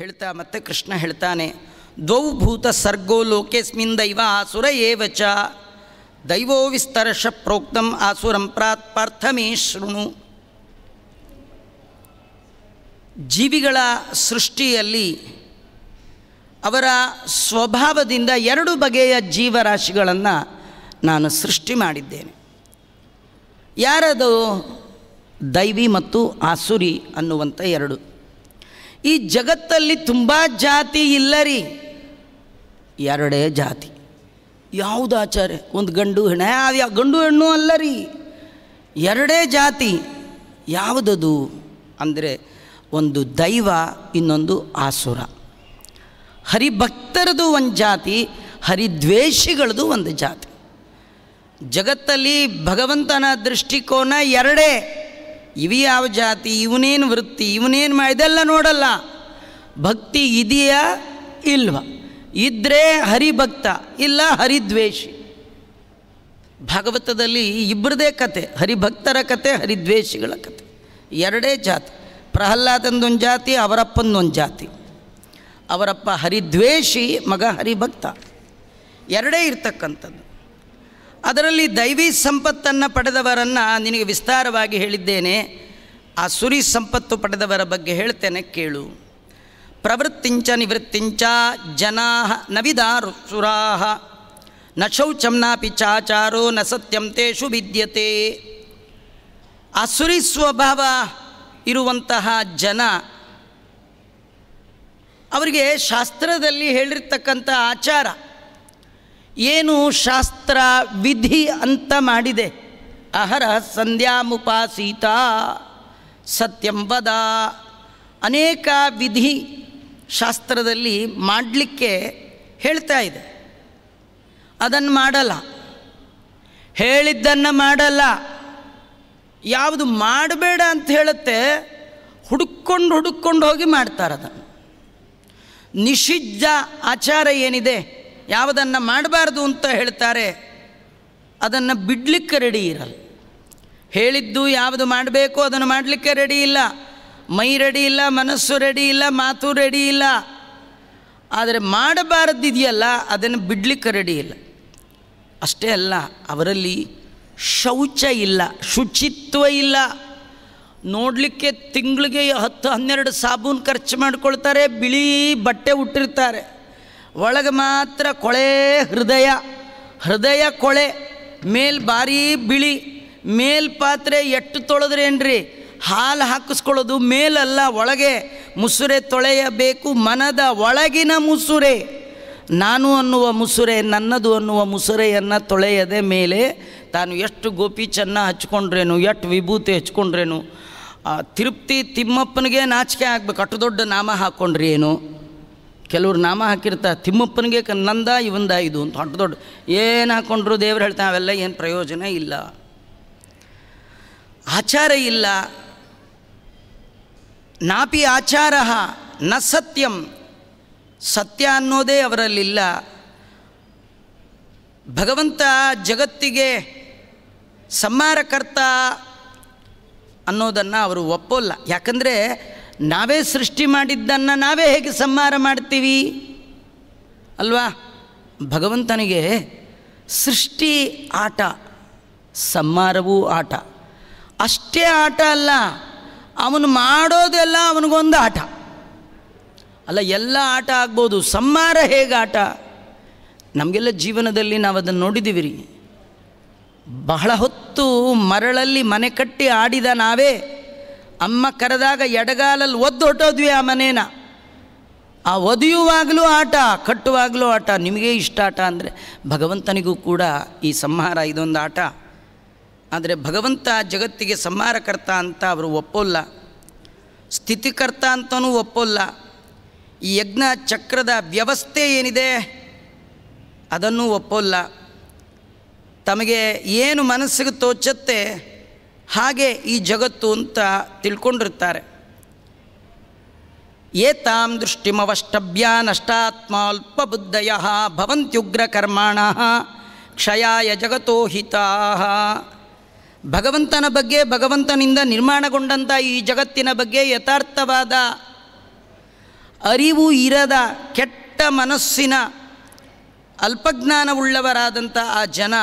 ಹೇಳ್ತಾ ಮತ್ತೆ ಕೃಷ್ಣ ಹೇಳ್ತಾನೆ ದ್ವೌ ಭೂತ ಸರ್ಗೋ ಲೋಕೇಸ್ಮಿನ್ ದೈವ ಆಸುರ ಏವಚ ದೈವೋ ವಿಸ್ತರಶ ಪ್ರೋಕ್ತಂ ಆಸುರಂ ಪ್ರಾತ್ ಪಾರ್ಥಮೇ ಶೃಣು ಜೀವಿಗಳ ಸೃಷ್ಟಿಯಲ್ಲಿ ಅವರ ಸ್ವಭಾವದಿಂದ ಎರಡು ಬಗೆಯ ಜೀವರಾಶಿಗಳನ್ನು ನಾನು ಸೃಷ್ಟಿ ಮಾಡಿದ್ದೇನೆ ಯಾರದು ದೈವಿ ಮತ್ತು ಆಸುರಿ ಅನ್ನುವಂಥ ಎರಡು ಈ ಜಗತ್ತಲ್ಲಿ ತುಂಬ ಜಾತಿ ಇಲ್ಲ ರೀ ಎರಡೇ ಜಾತಿ ಯಾವುದು ಆಚಾರ್ಯ ಒಂದು ಗಂಡು ಹೆಣ್ಣ ಅದು ಗಂಡು ಹೆಣ್ಣು ಅಲ್ಲ ರೀ ಎರಡೇ ಜಾತಿ ಯಾವುದದು ಅಂದರೆ ಒಂದು ದೈವ ಇನ್ನೊಂದು ಆಸುರ ಹರಿಭಕ್ತರದು ಒಂದು ಜಾತಿ ಹರಿದ್ವೇಷಿಗಳದು ಒಂದು ಜಾತಿ ಜಗತ್ತಲ್ಲಿ ಭಗವಂತನ ದೃಷ್ಟಿಕೋನ ಎರಡೇ ಇವ ಯಾವ ಜಾತಿ ಇವನೇನು ವೃತ್ತಿ ಇವನೇನು ಮಾ ಇದೆಲ್ಲ ನೋಡಲ್ಲ ಭಕ್ತಿ ಇದೆಯಾ ಇಲ್ವ ಇದ್ರೆ ಹರಿಭಕ್ತ ಇಲ್ಲ ಹರಿದ್ವೇಷಿ ಭಾಗವತದಲ್ಲಿ ಇಬ್ಬರದೇ ಕತೆ ಹರಿಭಕ್ತರ ಕತೆ ಹರಿದ್ವೇಷಿಗಳ ಕತೆ ಎರಡೇ ಜಾತಿ ಪ್ರಹ್ಲಾದಂದೊಂದು ಜಾತಿ ಅವರಪ್ಪಂದೊಂದು ಜಾತಿ ಅವರಪ್ಪ ಹರಿದ್ವೇಷಿ ಮಗ ಹರಿಭಕ್ತ ಎರಡೇ ಇರ್ತಕ್ಕಂಥದ್ದು ಅದರಲ್ಲಿ ದೈವಿ ಸಂಪತ್ತನ್ನು ಪಡೆದವರನ್ನು ನಿನಗೆ ವಿಸ್ತಾರವಾಗಿ ಹೇಳಿದ್ದೇನೆ ಆ ಸುರಿ ಸಂಪತ್ತು ಪಡೆದವರ ಬಗ್ಗೆ ಹೇಳ್ತೇನೆ ಕೇಳು ಪ್ರವೃತ್ತಿಂಚ ನಿವೃತ್ತಿಂಚ ಜನಾ ನವಿದಾ ಸುರಾಹ ನ ಶೌಚಮ್ನಾ ಚಾಚಾರೋ ನ ಸತ್ಯಂ ತೇಷು ವಿದ್ಯತೆ ಅಸುರಿ ಸ್ವಭಾವ ಇರುವಂತಹ ಜನ ಅವರಿಗೆ ಶಾಸ್ತ್ರದಲ್ಲಿ ಹೇಳಿರ್ತಕ್ಕಂಥ ಆಚಾರ ಏನು ಶಾಸ್ತ್ರ ವಿಧಿ ಅಂತ ಮಾಡಿದೆ ಅಹರ ಸಂಧ್ಯಾಮುಪಾಸೀತ ಸತ್ಯಂ ವದ ಅನೇಕ ವಿಧಿ ಶಾಸ್ತ್ರದಲ್ಲಿ ಮಾಡಲಿಕ್ಕೆ ಹೇಳ್ತಾ ಇದೆ ಅದನ್ನು ಮಾಡಲ್ಲ ಹೇಳಿದ್ದನ್ನು ಮಾಡಲ್ಲ ಯಾವುದು ಮಾಡಬೇಡ ಅಂತ ಹೇಳುತ್ತೆ ಹುಡುಕೊಂಡು ಹುಡುಕೊಂಡು ಹೋಗಿ ಮಾಡ್ತಾರೆ ಅದನ್ನು ನಿಷಿದ್ಧ ಆಚಾರ ಏನಿದೆ ಯಾವುದನ್ನು ಮಾಡಬಾರ್ದು ಅಂತ ಹೇಳ್ತಾರೆ ಅದನ್ನು ಬಿಡಲಿಕ್ಕೆ ರೆಡಿ ಇರಲ್ಲ ಹೇಳಿದ್ದು ಯಾವುದು ಮಾಡಬೇಕು ಅದನ್ನು ಮಾಡಲಿಕ್ಕೆ ರೆಡಿ ಇಲ್ಲ ಮೈ ರೆಡಿ ಇಲ್ಲ ಮನಸ್ಸು ರೆಡಿ ಇಲ್ಲ ಮಾತು ರೆಡಿ ಇಲ್ಲ ಆದರೆ ಮಾಡಬಾರದಿದೆಯಲ್ಲ ಅದನ್ನು ಬಿಡಲಿಕ್ಕೆ ರೆಡಿ ಇಲ್ಲ ಅಷ್ಟೇ ಅಲ್ಲ ಅವರಲ್ಲಿ ಶೌಚ ಇಲ್ಲ ಶುಚಿತ್ವ ಇಲ್ಲ ನೋಡಲಿಕ್ಕೆ ತಿಂಗಳಿಗೆ ಹತ್ತು ಹನ್ನೆರಡು ಸಾಬೂನು ಖರ್ಚು ಮಾಡ್ಕೊಳ್ತಾರೆ ಬಿಳಿ ಬಟ್ಟೆ ಹುಟ್ಟಿರ್ತಾರೆ ಒಳಗೆ ಮಾತ್ರ ಕೊಳೆ ಹೃದಯ ಹೃದಯ ಕೊಳೆ ಮೇಲ್ ಭಾರೀ ಬಿಳಿ ಮೇಲ್ ಪಾತ್ರೆ ಎಟ್ಟು ತೊಳೆದ್ರೇನ್ರಿ ಹಾಲು ಹಾಕಿಸ್ಕೊಳ್ಳೋದು ಮೇಲಲ್ಲ ಒಳಗೆ ಮುಸುರೆ ತೊಳೆಯಬೇಕು ಮನದ ಒಳಗಿನ ಮುಸುರೆ ನಾನು ಅನ್ನುವ ಮುಸುರೆ ನನ್ನದು ಅನ್ನುವ ಮುಸುರೆಯನ್ನು ತೊಳೆಯದೆ ಮೇಲೆ ತಾನು ಎಷ್ಟು ಗೋಪಿ ಚೆನ್ನ ಹಚ್ಕೊಂಡ್ರೇನು ಎಷ್ಟು ವಿಭೂತಿ ಹಚ್ಕೊಂಡ್ರೇನು ತಿರುಪ್ತಿ ತಿಮ್ಮಪ್ಪನಿಗೆ ನಾಚಿಕೆ ಆಗಬೇಕು ಅಷ್ಟು ದೊಡ್ಡ ನಾಮ ಹಾಕ್ಕೊಂಡ್ರಿ ಏನು ಕೆಲವರು ನಾಮ ಹಾಕಿರ್ತಾ ತಿಮ್ಮಪ್ಪನಿಗೆ ನಂದ ಇವಂದ ಇದು ಅಂತ ದೊಡ್ಡ ದೊಡ್ಡ ಏನು ಹಾಕ್ಕೊಂಡ್ರು ದೇವ್ರು ಹೇಳ್ತಾ ಅವೆಲ್ಲ ಏನು ಪ್ರಯೋಜನ ಇಲ್ಲ ಆಚಾರ ಇಲ್ಲ ನಾಪಿ ಆಚಾರ ನ ಸತ್ಯಂ ಸತ್ಯ ಅನ್ನೋದೇ ಅವರಲ್ಲಿಲ್ಲ ಭಗವಂತ ಜಗತ್ತಿಗೆ ಸಂಹಾರಕರ್ತ ಅನ್ನೋದನ್ನು ಅವರು ಒಪ್ಪೋಲ್ಲ ಯಾಕಂದರೆ ನಾವೇ ಸೃಷ್ಟಿ ಮಾಡಿದ್ದನ್ನು ನಾವೇ ಹೇಗೆ ಸಂಹಾರ ಮಾಡ್ತೀವಿ ಅಲ್ವಾ ಭಗವಂತನಿಗೆ ಸೃಷ್ಟಿ ಆಟ ಸಂಹಾರವೂ ಆಟ ಅಷ್ಟೇ ಆಟ ಅಲ್ಲ ಅವನು ಮಾಡೋದೆಲ್ಲ ಅವನಿಗೊಂದು ಆಟ ಅಲ್ಲ ಎಲ್ಲ ಆಟ ಆಗ್ಬೋದು ಸಂಹಾರ ಹೇಗೆ ಆಟ ನಮಗೆಲ್ಲ ಜೀವನದಲ್ಲಿ ನಾವು ಅದನ್ನು ನೋಡಿದ್ದೀವಿ ರೀ ಬಹಳ ಹೊತ್ತು ಮರಳಲ್ಲಿ ಮನೆ ಕಟ್ಟಿ ಆಡಿದ ನಾವೇ ಅಮ್ಮ ಕರೆದಾಗ ಎಡಗಾಲಲ್ಲಿ ಒದ್ದು ಹೊಟ್ಟೋದ್ವಿ ಆ ಮನೇನ ಆ ಒದಿಯುವಾಗಲೂ ಆಟ ಕಟ್ಟುವಾಗಲೂ ಆಟ ನಿಮಗೆ ಇಷ್ಟ ಆಟ ಅಂದರೆ ಭಗವಂತನಿಗೂ ಕೂಡ ಈ ಸಂಹಾರ ಇದೊಂದು ಆಟ ಆದರೆ ಭಗವಂತ ಜಗತ್ತಿಗೆ ಸಂಹಾರಕರ್ತ ಅಂತ ಅವರು ಒಪ್ಪೋಲ್ಲ ಸ್ಥಿತಿಕರ್ತ ಅಂತನೂ ಒಪ್ಪೋಲ್ಲ ಈ ಯಜ್ಞ ಚಕ್ರದ ವ್ಯವಸ್ಥೆ ಏನಿದೆ ಅದನ್ನು ಒಪ್ಪೋಲ್ಲ ತಮಗೆ ಏನು ಮನಸ್ಸಿಗೆ ತೋಚತ್ತೆ ಹಾಗೆ ಈ ಜಗತ್ತು ಅಂತ ತಿಳ್ಕೊಂಡಿರ್ತಾರೆ ಏತಾಂ ದೃಷ್ಟಿಮವಷ್ಟಭ್ಯ ನಷ್ಟಾತ್ಮಾ ಅಲ್ಪಬುದ್ಧಯ ಭವಂತ್ಯುಗ್ರ ಕರ್ಮಾಣ ಕ್ಷಯಾಯ ಜಗತೋ ಹಿತಾ ಭಗವಂತನ ಬಗ್ಗೆ ಭಗವಂತನಿಂದ ನಿರ್ಮಾಣಗೊಂಡಂಥ ಈ ಜಗತ್ತಿನ ಬಗ್ಗೆ ಯಥಾರ್ಥವಾದ ಅರಿವು ಇರದ ಕೆಟ್ಟ ಮನಸ್ಸಿನ ಅಲ್ಪಜ್ಞಾನವುಳ್ಳವರಾದಂಥ ಆ ಜನ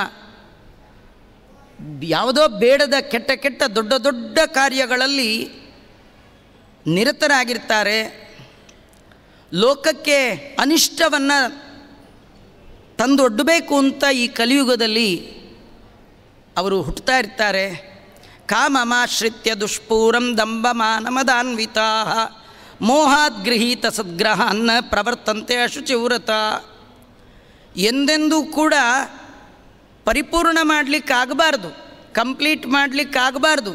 ಯಾವುದೋ ಬೇಡದ ಕೆಟ್ಟ ಕೆಟ್ಟ ದೊಡ್ಡ ದೊಡ್ಡ ಕಾರ್ಯಗಳಲ್ಲಿ ನಿರತರಾಗಿರ್ತಾರೆ ಲೋಕಕ್ಕೆ ಅನಿಷ್ಟವನ್ನು ತಂದೊಡ್ಡಬೇಕು ಅಂತ ಈ ಕಲಿಯುಗದಲ್ಲಿ ಅವರು ಹುಟ್ಟುತ್ತಾ ಇರ್ತಾರೆ ಕಾಮಮಾಶ್ರಿತ್ಯ ದುಷ್ಪೂರಂ ದಂಬಮಾನಮದಾನ್ವಿತಾ ಮೋಹಾದ್ ಗೃಹೀತ ಸದ್ಗ್ರಹ ಅನ್ನ ಪ್ರವರ್ತಂತೆ ಅಶುಚಿವ್ರತ ಎಂದೆಂದೂ ಕೂಡ ಪರಿಪೂರ್ಣ ಮಾಡಲಿಕ್ಕಾಗಬಾರ್ದು ಕಂಪ್ಲೀಟ್ ಮಾಡಲಿಕ್ಕಾಗಬಾರ್ದು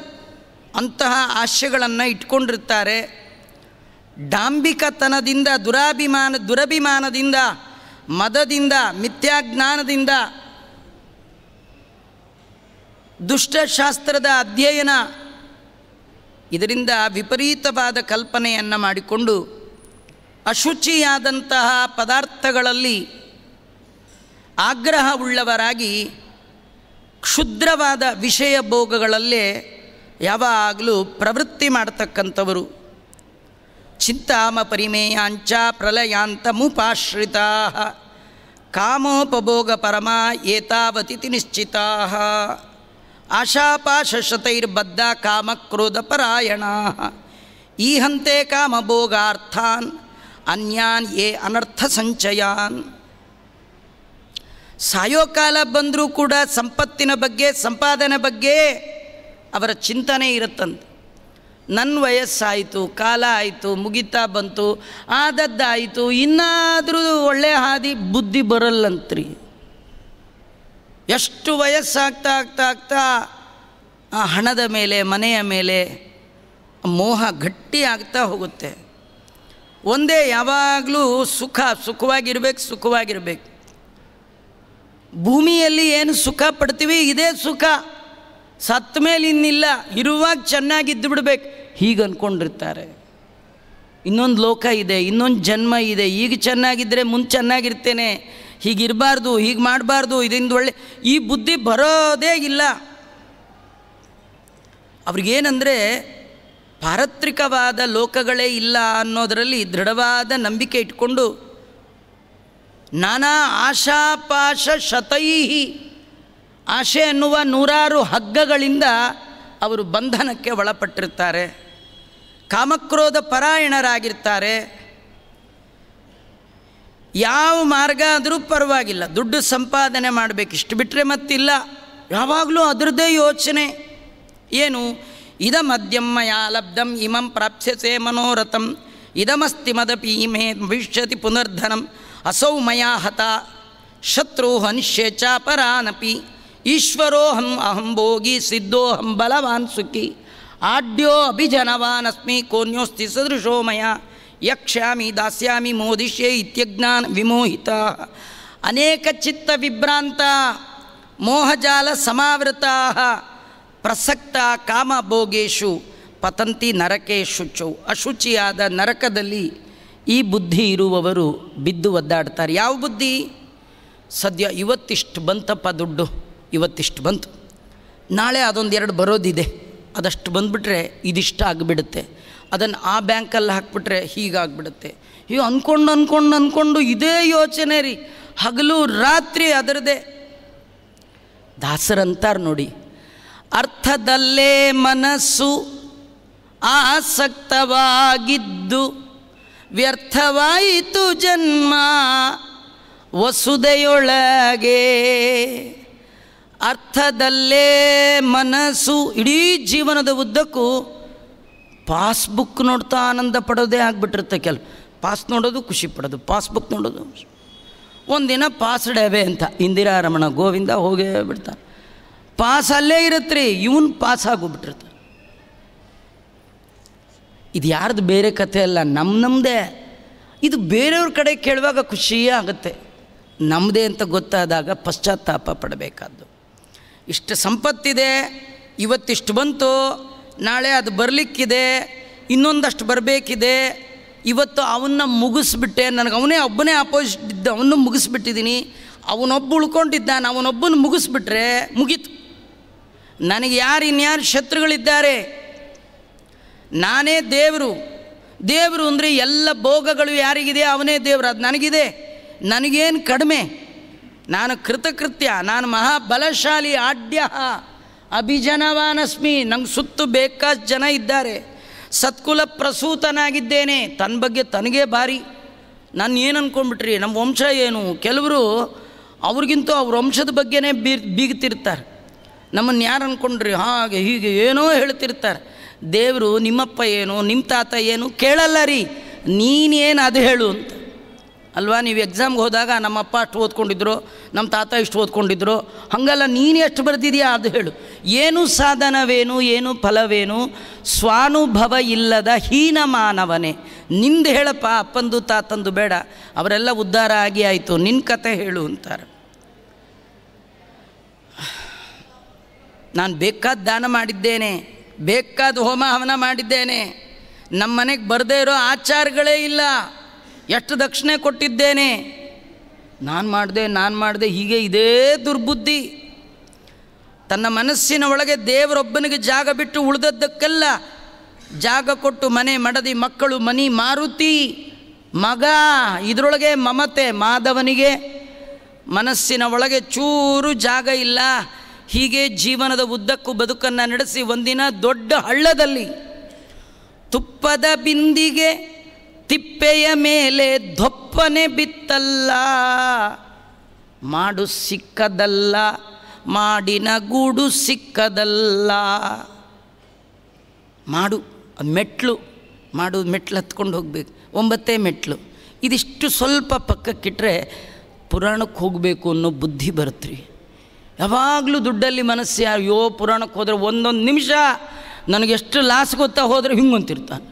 ಅಂತಹ ಆಶಯಗಳನ್ನು ಇಟ್ಕೊಂಡಿರ್ತಾರೆ ಡಾಂಬಿಕತನದಿಂದ ದುರಾಭಿಮಾನ ದುರಭಿಮಾನದಿಂದ ಮದದಿಂದ ಮಿಥ್ಯಾಜ್ಞಾನದಿಂದ ದುಷ್ಟಶಾಸ್ತ್ರದ ಅಧ್ಯಯನ ಇದರಿಂದ ವಿಪರೀತವಾದ ಕಲ್ಪನೆಯನ್ನು ಮಾಡಿಕೊಂಡು ಅಶುಚಿಯಾದಂತಹ ಪದಾರ್ಥಗಳಲ್ಲಿ ಆಗ್ರಹವುಳ್ಳವರಾಗಿ ಕ್ಷುದ್ರವಾದ ವಿಷಯ ಭೋಗಗಳಲ್ಲೇ ಯಾವಾಗಲೂ ಪ್ರವೃತ್ತಿ ಮಾಡ್ತಕ್ಕಂಥವರು ಚಿಂತಾಮ ಪರಿಮೇಯಾಂಚ ಪ್ರಲಯಾಂತ ಕಾಮೋಪಭೋಗ ಪರಮ ಏತಾವತಿತಿ ನಿಶ್ಚಿತಾ ಆಶಾಪಾಶತೈರ್ಬದ್ಧ ಕಾಮಕ್ರೋಧ ಪರಾಯಣ ಈ ಹಂತೆ ಕಾಮಭೋಗಾರ್ಥಾನ್ ಅನ್ಯಾನ್ ಯೇ ಅನರ್ಥ ಸಂಚಯಾನ್ ಸಾಯೋ ಕಾಲ ಬಂದರೂ ಕೂಡ ಸಂಪತ್ತಿನ ಬಗ್ಗೆ ಸಂಪಾದನೆ ಬಗ್ಗೆ ಅವರ ಚಿಂತನೆ ಇರುತ್ತಂತೆ ನನ್ನ ವಯಸ್ಸಾಯಿತು ಕಾಲ ಆಯಿತು ಮುಗಿತಾ ಬಂತು ಆದದ್ದಾಯಿತು ಇನ್ನಾದರೂ ಒಳ್ಳೆ ಹಾದಿ ಬುದ್ಧಿ ಬರಲ್ಲಂತ್ರಿ ಎಷ್ಟು ವಯಸ್ಸಾಗ್ತಾ ಆಗ್ತಾ ಆಗ್ತಾ ಆ ಹಣದ ಮೇಲೆ ಮನೆಯ ಮೇಲೆ ಮೋಹ ಗಟ್ಟಿ ಆಗ್ತಾ ಹೋಗುತ್ತೆ ಒಂದೇ ಯಾವಾಗಲೂ ಸುಖ ಸುಖವಾಗಿರ್ಬೇಕು ಸುಖವಾಗಿರ್ಬೇಕು ಭೂಮಿಯಲ್ಲಿ ಏನು ಸುಖ ಪಡ್ತೀವಿ ಇದೇ ಸುಖ ಸತ್ತ ಮೇಲೆ ಇನ್ನಿಲ್ಲ ಇರುವಾಗ ಚೆನ್ನಾಗಿದ್ದು ಬಿಡಬೇಕು ಹೀಗೆ ಅಂದ್ಕೊಂಡಿರ್ತಾರೆ ಇನ್ನೊಂದು ಲೋಕ ಇದೆ ಇನ್ನೊಂದು ಜನ್ಮ ಇದೆ ಈಗ ಚೆನ್ನಾಗಿದ್ದರೆ ಮುಂದೆ ಚೆನ್ನಾಗಿರ್ತೇನೆ ಹೀಗಿರಬಾರ್ದು ಹೀಗೆ ಮಾಡಬಾರ್ದು ಇದರಿಂದ ಒಳ್ಳೆ ಈ ಬುದ್ಧಿ ಬರೋದೇ ಇಲ್ಲ ಅವ್ರಿಗೇನಂದರೆ ಪಾರತ್ರಿಕವಾದ ಲೋಕಗಳೇ ಇಲ್ಲ ಅನ್ನೋದರಲ್ಲಿ ದೃಢವಾದ ನಂಬಿಕೆ ಇಟ್ಕೊಂಡು ನಾನಾ ಆಶಾಪಾಶ ಶತೈಹಿ ಆಶೆ ಎನ್ನುವ ನೂರಾರು ಹಗ್ಗಗಳಿಂದ ಅವರು ಬಂಧನಕ್ಕೆ ಒಳಪಟ್ಟಿರ್ತಾರೆ ಕಾಮಕ್ರೋಧ ಪರಾಯಣರಾಗಿರ್ತಾರೆ ಯಾವ ಮಾರ್ಗ ಆದರೂ ಪರವಾಗಿಲ್ಲ ದುಡ್ಡು ಸಂಪಾದನೆ ಮಾಡಬೇಕು ಇಷ್ಟು ಬಿಟ್ಟರೆ ಮತ್ತಿಲ್ಲ ಯಾವಾಗಲೂ ಅದರದ್ದೇ ಯೋಚನೆ ಏನು ಇದಮದ್ಯಮ್ಮಯ ಲಬ್ಧಂ ಇಮಂ ಪ್ರಾಪ್ಸ್ಯಸೆ ಮನೋರಥಂ ಇದಮಸ್ತಿ ಮದಪಿ ಇಮೇ ಭವಿಷ್ಯತಿ ಪುನರ್ಧನಂ ಅಸೌ ಮಯಾ ಹತ ಶತ್ರುಹನ್ಷೇಚಾಪರಾನಪಿ ಈಶ್ವರೋಹಂ ಅಹಂಭೋಗಿ ಸಿದ್ಧೋಹಂ ಬಲವಾನ್ ಸುಖಿ ಆಡ್ಯೋ ಅಭಿಜನವಾನ್ ಅಸ್ಮಿ ಕೋನ್ಯೋಸ್ತಿ ಸದೃಶೋ ಮಯ ಯಕ್ಷಾಮಿ ದಾಸ್ಯಾಮಿ ಮೋದಿಷ್ಯೆ ಇತ್ಯಜ್ಞಾನ್ ವಿಮೋಹಿತ ಅನೇಕ ಚಿತ್ತ ವಿಭ್ರಾಂತ ಮೋಹಜಾಲ ಸಮಾವೃತ ಪ್ರಸಕ್ತ ಕಾಮಭೋಗೇಶು ಪತಂತಿ ನರಕೇಶುಚೌ ಅಶುಚಿಯಾದ ನರಕದಲ್ಲಿ ಈ ಬುದ್ಧಿ ಇರುವವರು ಬಿದ್ದು ಒದ್ದಾಡ್ತಾರೆ ಯಾವ ಬುದ್ಧಿ ಸದ್ಯ ಇವತ್ತಿಷ್ಟು ಬಂತಪ್ಪ ದುಡ್ಡು ಇವತ್ತಿಷ್ಟು ಬಂತು ನಾಳೆ ಅದೊಂದು ಎರಡು ಬರೋದಿದೆ ಅದಷ್ಟು ಬಂದುಬಿಟ್ರೆ ಇದಿಷ್ಟ ಆಗಿಬಿಡುತ್ತೆ ಅದನ್ನು ಆ ಬ್ಯಾಂಕಲ್ಲಿ ಹಾಕ್ಬಿಟ್ರೆ ಹೀಗಾಗ್ಬಿಡುತ್ತೆ ಇವು ಅಂದ್ಕೊಂಡು ಅಂದ್ಕೊಂಡು ಅಂದ್ಕೊಂಡು ಇದೇ ಯೋಚನೆ ರೀ ಹಗಲು ರಾತ್ರಿ ಅದರದೇ ದಾಸರಂತಾರೆ ನೋಡಿ ಅರ್ಥದಲ್ಲೇ ಮನಸ್ಸು ಆಸಕ್ತವಾಗಿದ್ದು ವ್ಯರ್ಥವಾಯಿತು ಜನ್ಮ ವಸುದೆಯೊಳಗೆ ಅರ್ಥದಲ್ಲೇ ಮನಸ್ಸು ಇಡೀ ಜೀವನದ ಉದ್ದಕ್ಕೂ ಪಾಸ್ಬುಕ್ ನೋಡ್ತಾ ಆನಂದ ಪಡೋದೇ ಆಗಿಬಿಟ್ಟಿರುತ್ತೆ ಕೆಲವು ಪಾಸ್ ನೋಡೋದು ಖುಷಿ ಪಡೋದು ಪಾಸ್ಬುಕ್ ನೋಡೋದು ಒಂದಿನ ಪಾಸ್ ಡೇವೆ ಅಂತ ಇಂದಿರಾ ರಮಣ ಗೋವಿಂದ ಹೋಗೇ ಬಿಡ್ತಾರೆ ಪಾಸ್ ಅಲ್ಲೇ ಇರುತ್ತೆ ರೀ ಇವನು ಪಾಸ್ ಆಗೋಗ್ಬಿಟ್ಟಿರ್ತಾರೆ ಇದು ಯಾರ್ದು ಬೇರೆ ಕಥೆ ಅಲ್ಲ ನಮ್ಮ ನಮ್ಮದೇ ಇದು ಬೇರೆಯವ್ರ ಕಡೆ ಕೇಳುವಾಗ ಖುಷಿಯೇ ಆಗುತ್ತೆ ನಮ್ಮದೇ ಅಂತ ಗೊತ್ತಾದಾಗ ಪಶ್ಚಾತ್ತಾಪ ಪಡಬೇಕಾದ್ದು ಇಷ್ಟು ಸಂಪತ್ತಿದೆ ಇವತ್ತಿಷ್ಟು ಬಂತು ನಾಳೆ ಅದು ಬರಲಿಕ್ಕಿದೆ ಇನ್ನೊಂದಷ್ಟು ಬರಬೇಕಿದೆ ಇವತ್ತು ಅವನ್ನ ಮುಗಿಸ್ಬಿಟ್ಟೆ ನನಗೆ ಅವನೇ ಒಬ್ಬನೇ ಅಪೋಸಿಟ್ ಇದ್ದ ಅವನು ಮುಗಿಸ್ಬಿಟ್ಟಿದ್ದೀನಿ ಅವನೊಬ್ಬ ಉಳ್ಕೊಂಡಿದ್ದಾನೆ ಅವನೊಬ್ಬನ ಮುಗಿಸ್ಬಿಟ್ರೆ ಮುಗೀತು ನನಗೆ ಯಾರು ಇನ್ಯಾರು ಶತ್ರುಗಳಿದ್ದಾರೆ ನಾನೇ ದೇವರು ದೇವರು ಅಂದರೆ ಎಲ್ಲ ಭೋಗಗಳು ಯಾರಿಗಿದೆ ಅವನೇ ದೇವರು ಅದು ನನಗಿದೆ ನನಗೇನು ಕಡಿಮೆ ನಾನು ಕೃತಕೃತ್ಯ ನಾನು ಮಹಾಬಲಶಾಲಿ ಆಡ್ಯ ಅಭಿಜನವಾನಸ್ಮಿ ನಂಗೆ ಸುತ್ತು ಬೇಕಾದ ಜನ ಇದ್ದಾರೆ ಸತ್ಕುಲ ಪ್ರಸೂತನಾಗಿದ್ದೇನೆ ತನ್ನ ಬಗ್ಗೆ ತನಗೇ ಭಾರಿ ನಾನು ಏನು ಅಂದ್ಕೊಂಡ್ಬಿಟ್ರಿ ನಮ್ಮ ವಂಶ ಏನು ಕೆಲವರು ಅವ್ರಿಗಿಂತೂ ಅವ್ರ ವಂಶದ ಬಗ್ಗೆನೇ ಬೀರ್ ಬೀಗ್ತಿರ್ತಾರೆ ನಮ್ಮನ್ನು ಯಾರು ಅಂದ್ಕೊಂಡ್ರಿ ಹಾಗೆ ಹೀಗೆ ಏನೋ ಹೇಳ್ತಿರ್ತಾರೆ ದೇವರು ನಿಮ್ಮಪ್ಪ ಏನು ನಿಮ್ಮ ತಾತ ಏನು ಕೇಳಲ್ಲ ರೀ ನೀನೇನು ಅದು ಹೇಳು ಅಂತ ಅಲ್ವಾ ನೀವು ಎಕ್ಸಾಮ್ಗೆ ಹೋದಾಗ ನಮ್ಮಪ್ಪ ಅಷ್ಟು ಓದ್ಕೊಂಡಿದ್ರು ನಮ್ಮ ತಾತ ಇಷ್ಟು ಓದ್ಕೊಂಡಿದ್ರು ಹಾಗಲ್ಲ ನೀನು ಎಷ್ಟು ಬರೆದಿದೆಯಾ ಅದು ಹೇಳು ಏನು ಸಾಧನವೇನು ಏನು ಫಲವೇನು ಸ್ವಾನುಭವ ಇಲ್ಲದ ಹೀನ ಮಾನವನೇ ನಿಂದು ಹೇಳಪ್ಪ ಅಪ್ಪಂದು ತಾತಂದು ಬೇಡ ಅವರೆಲ್ಲ ಉದ್ಧಾರ ಆಗಿ ಆಯಿತು ನಿನ್ನ ಕತೆ ಹೇಳು ಅಂತಾರೆ ನಾನು ಬೇಕಾದ ದಾನ ಮಾಡಿದ್ದೇನೆ ಬೇಕಾದ ಹೋಮ ಹವನ ಮಾಡಿದ್ದೇನೆ ನಮ್ಮ ಮನೆಗೆ ಬರದೇ ಇರೋ ಆಚಾರಗಳೇ ಇಲ್ಲ ಎಷ್ಟು ದಕ್ಷಿಣೆ ಕೊಟ್ಟಿದ್ದೇನೆ ನಾನು ಮಾಡಿದೆ ನಾನು ಮಾಡಿದೆ ಹೀಗೆ ಇದೇ ದುರ್ಬುದ್ಧಿ ತನ್ನ ಮನಸ್ಸಿನ ಒಳಗೆ ದೇವರೊಬ್ಬನಿಗೆ ಜಾಗ ಬಿಟ್ಟು ಉಳಿದದ್ದಕ್ಕೆಲ್ಲ ಜಾಗ ಕೊಟ್ಟು ಮನೆ ಮಡದಿ ಮಕ್ಕಳು ಮನಿ ಮಾರುತಿ ಮಗ ಇದರೊಳಗೆ ಮಮತೆ ಮಾಧವನಿಗೆ ಮನಸ್ಸಿನ ಒಳಗೆ ಚೂರು ಜಾಗ ಇಲ್ಲ ಹೀಗೆ ಜೀವನದ ಉದ್ದಕ್ಕೂ ಬದುಕನ್ನು ನಡೆಸಿ ಒಂದಿನ ದೊಡ್ಡ ಹಳ್ಳದಲ್ಲಿ ತುಪ್ಪದ ಬಿಂದಿಗೆ ತಿಪ್ಪೆಯ ಮೇಲೆ ದೊಪ್ಪನೆ ಬಿತ್ತಲ್ಲ ಮಾಡು ಸಿಕ್ಕದಲ್ಲ ಮಾಡಿನ ಗೂಡು ಸಿಕ್ಕದಲ್ಲ ಮಾಡು ಮೆಟ್ಲು ಮಾಡು ಮೆಟ್ಲು ಹತ್ಕೊಂಡು ಹೋಗ್ಬೇಕು ಒಂಬತ್ತೇ ಮೆಟ್ಲು ಇದಿಷ್ಟು ಸ್ವಲ್ಪ ಪಕ್ಕಕ್ಕಿಟ್ಟರೆ ಪುರಾಣಕ್ಕೆ ಹೋಗಬೇಕು ಅನ್ನೋ ಬುದ್ಧಿ ಬರುತ್ತೆ ಯಾವಾಗಲೂ ದುಡ್ಡಲ್ಲಿ ಮನಸ್ಸು ಯೋ ಪುರಾಣಕ್ಕೆ ಹೋದರೆ ಒಂದೊಂದು ನಿಮಿಷ ನನಗೆಷ್ಟು ಲಾಸ್ ಗೊತ್ತಾ ಹೋದರೆ ಹಿಂಗೊಂತಿರ್ತಾನೆ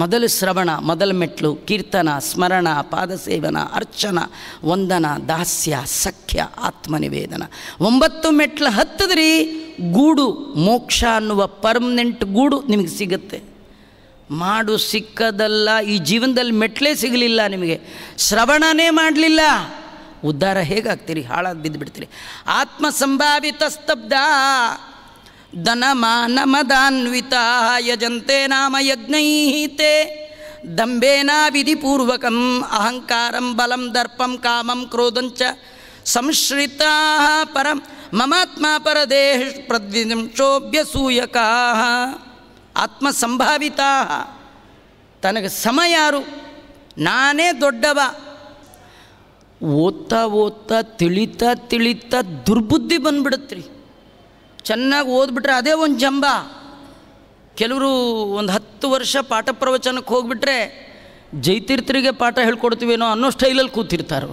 ಮೊದಲು ಶ್ರವಣ ಮೊದಲ ಮೆಟ್ಲು ಕೀರ್ತನ ಸ್ಮರಣ ಪಾದಸೇವನ ಅರ್ಚನ ವಂದನ ದಾಸ್ಯ ಸಖ್ಯ ನಿವೇದನ ಒಂಬತ್ತು ಮೆಟ್ಲು ಹತ್ತಿದ್ರಿ ಗೂಡು ಮೋಕ್ಷ ಅನ್ನುವ ಪರ್ಮನೆಂಟ್ ಗೂಡು ನಿಮಗೆ ಸಿಗುತ್ತೆ ಮಾಡು ಸಿಕ್ಕದಲ್ಲ ಈ ಜೀವನದಲ್ಲಿ ಮೆಟ್ಲೇ ಸಿಗಲಿಲ್ಲ ನಿಮಗೆ ಶ್ರವಣನೇ ಮಾಡಲಿಲ್ಲ ಉದ್ಧಾರ ಹೇಗಾಗ್ತೀರಿ ಹಾಳಾಗಿ ಬಿದ್ದು ಬಿಡ್ತೀರಿ ಆತ್ಮ ಸಂಭಾವಿತ ಸ್ತಬ್ಧ ಯಜಂತೆ ನಾಮ ಯಜ್ಞೈತೆ ದಂಬೇನ ವಿಧಿಪೂರ್ವಕಂ ಅಹಂಕಾರಂ ಬಲಂ ದರ್ಪಂ ಕಾಮಂ ಕ್ರೋಧಂಚ ಸಂಶ್ರಿತ ಪರಂ ಮಮಾತ್ಮ ಪರದೇಹ ಪ್ರದ್ವಿಂಶೋಭ್ಯಸೂಯಕ ಆತ್ಮ ಸಂಭಾವಿತ ತನಗೆ ಸಮ ಯಾರು ನಾನೇ ದೊಡ್ಡವ ಓದ್ತಾ ಓದ್ತಾ ತಿಳಿತಾ ತಿಳಿತಾ ದುರ್ಬುದ್ಧಿ ರೀ ಚೆನ್ನಾಗಿ ಓದ್ಬಿಟ್ರೆ ಅದೇ ಒಂದು ಜಂಬ ಕೆಲವರು ಒಂದು ಹತ್ತು ವರ್ಷ ಪಾಠ ಪ್ರವಚನಕ್ಕೆ ಹೋಗ್ಬಿಟ್ರೆ ಜೈತೀರ್ಥರಿಗೆ ಪಾಠ ಹೇಳ್ಕೊಡ್ತೀವೇನೋ ಅನ್ನೋ ಸ್ಟೈಲಲ್ಲಿ ಕೂತಿರ್ತಾರೆ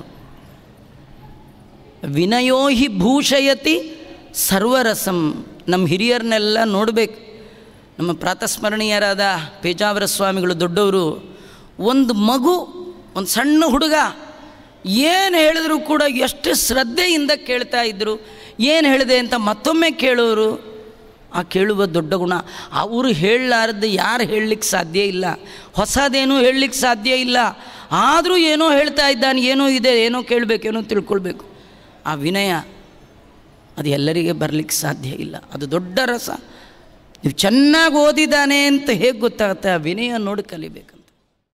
ವಿನಯೋ ಹಿ ಭೂಷಯತಿ ಸರ್ವರಸಂ ನಮ್ಮ ಹಿರಿಯರನ್ನೆಲ್ಲ ನೋಡಬೇಕು ನಮ್ಮ ಪ್ರಾತಸ್ಮರಣೀಯರಾದ ಪೇಜಾವರ ಸ್ವಾಮಿಗಳು ದೊಡ್ಡವರು ಒಂದು ಮಗು ಒಂದು ಸಣ್ಣ ಹುಡುಗ ಏನು ಹೇಳಿದ್ರು ಕೂಡ ಎಷ್ಟು ಶ್ರದ್ಧೆಯಿಂದ ಕೇಳ್ತಾ ಇದ್ದರು ಏನು ಹೇಳಿದೆ ಅಂತ ಮತ್ತೊಮ್ಮೆ ಕೇಳೋರು ಆ ಕೇಳುವ ದೊಡ್ಡ ಗುಣ ಅವರು ಹೇಳಲಾರದ್ದು ಯಾರು ಹೇಳಲಿಕ್ಕೆ ಸಾಧ್ಯ ಇಲ್ಲ ಹೊಸದೇನೂ ಹೇಳಲಿಕ್ಕೆ ಸಾಧ್ಯ ಇಲ್ಲ ಆದರೂ ಏನೋ ಹೇಳ್ತಾ ಇದ್ದಾನೆ ಏನೋ ಇದೆ ಏನೋ ಕೇಳಬೇಕೇನೋ ತಿಳ್ಕೊಳ್ಬೇಕು ಆ ವಿನಯ ಅದು ಎಲ್ಲರಿಗೆ ಬರಲಿಕ್ಕೆ ಸಾಧ್ಯ ಇಲ್ಲ ಅದು ದೊಡ್ಡ ರಸ ನೀವು ಚೆನ್ನಾಗಿ ಓದಿದ್ದಾನೆ ಅಂತ ಹೇಗೆ ಗೊತ್ತಾಗುತ್ತೆ ಆ ವಿನಯ ನೋಡಿ ಕಲಿಬೇಕು